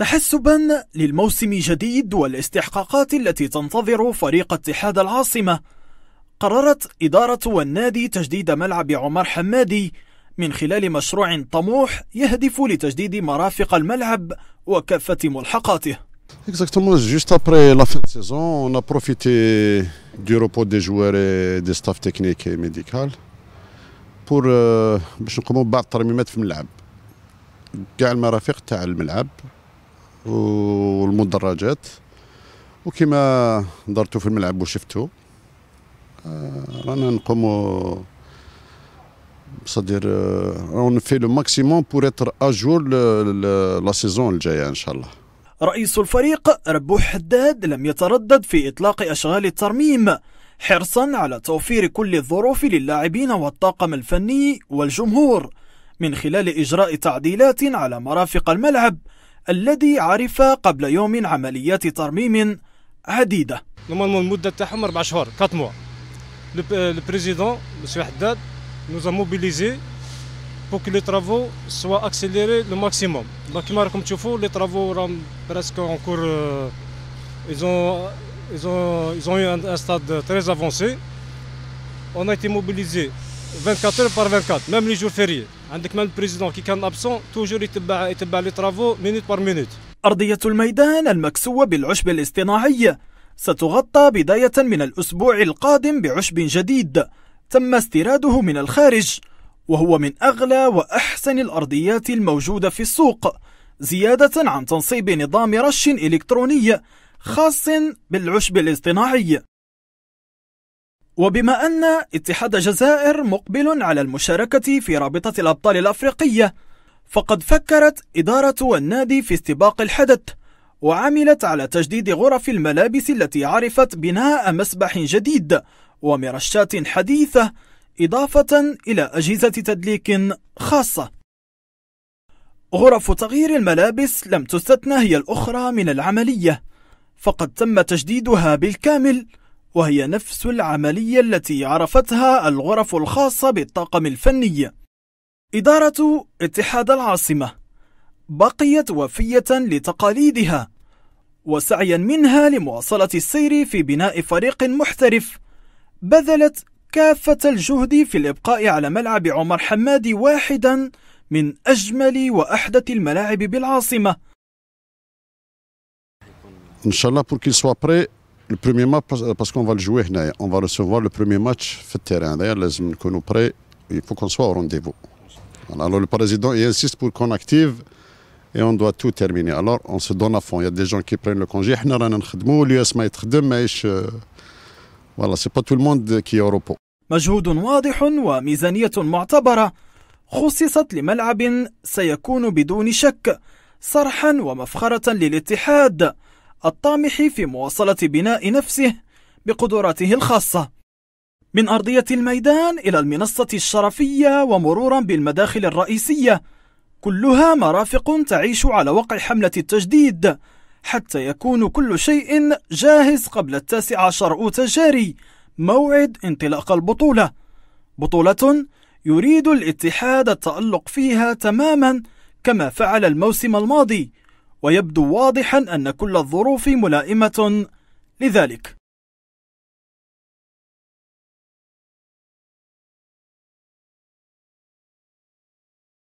تحسبا للموسم الجديد والاستحقاقات التي تنتظر فريق اتحاد العاصمة قررت إدارة النادي تجديد ملعب عمر حمادي من خلال مشروع طموح يهدف لتجديد مرافق الملعب وكافة ملحقاته Exactement, juste après la fin de saison, on a profité du repos des joueurs et des staffs techniques et médicaux pour باش نقوموا ببعض الترميمات في الملعب كاع المرافق تاع الملعب والمدرجات وكما درتو في الملعب وشفتو آه، رانا نقوموا بصدير اون في لو ماكسيموم بور اتر اجور لا سيزون الجايه ان شاء الله رئيس الفريق ربو حداد لم يتردد في اطلاق اشغال الترميم حرصا على توفير كل الظروف للاعبين والطاقم الفني والجمهور من خلال اجراء تعديلات على مرافق الملعب الذي عرف قبل يوم عمليات ترميم عديده نورمالمون المده تاعهم اربع شهور كات موا البريزيدون مسيو حداد نوزا موبيليزي بوك لي ترافو سوا اكسيليري لو ماكسيموم دونك كيما راكم تشوفوا لي ترافو راهم برسك اونكور ايزون ايزون ايزون ان ستاد تري افونسي اون ايتي موبيليزي 24 heures 24 ميم لي jours فيري عندك même le كي كان ابسون توجور يتبع يتبع لي ترافو مينوت بار مينوت أرضية الميدان المكسوة بالعشب الاصطناعي ستغطى بداية من الأسبوع القادم بعشب جديد تم استيراده من الخارج وهو من أغلى وأحسن الأرضيات الموجودة في السوق زيادة عن تنصيب نظام رش إلكتروني خاص بالعشب الاصطناعي وبما أن اتحاد الجزائر مقبل على المشاركة في رابطة الأبطال الأفريقية فقد فكرت إدارة النادي في استباق الحدث وعملت على تجديد غرف الملابس التي عرفت بناء مسبح جديد ومرشات حديثة إضافة إلى أجهزة تدليك خاصة غرف تغيير الملابس لم تستثنى هي الأخرى من العملية فقد تم تجديدها بالكامل وهي نفس العملية التي عرفتها الغرف الخاصة بالطاقم الفني إدارة اتحاد العاصمة بقيت وفية لتقاليدها وسعيا منها لمواصلة السير في بناء فريق محترف بذلت كافة الجهد في الإبقاء على ملعب عمر حمادي واحدا من أجمل وأحدث الملاعب بالعاصمة إن شاء الله pour سوا بري Le premier match, euh, parce qu'on va le jouer, on va recevoir le premier match sur le terrain. D'ailleurs, il faut qu'on soit au rendez-vous. Alors le président il insiste pour qu'on active et on doit tout terminer. Alors on se donne à fond. Il y a des gens qui prennent le congé. Euh, voilà, c'est pas tout le monde qui est au repos. مجهود واضح وميزانية معتبرة خصصت لملعب سيكون بدون شك صرحا ومفخرة للاتحاد الطامح في مواصلة بناء نفسه بقدراته الخاصة من أرضية الميدان إلى المنصة الشرفية ومرورا بالمداخل الرئيسية كلها مرافق تعيش على وقع حملة التجديد حتى يكون كل شيء جاهز قبل التاسع عشر أوت الجاري موعد انطلاق البطولة بطولة يريد الاتحاد التألق فيها تماما كما فعل الموسم الماضي ويبدو واضحا أن كل الظروف ملائمة لذلك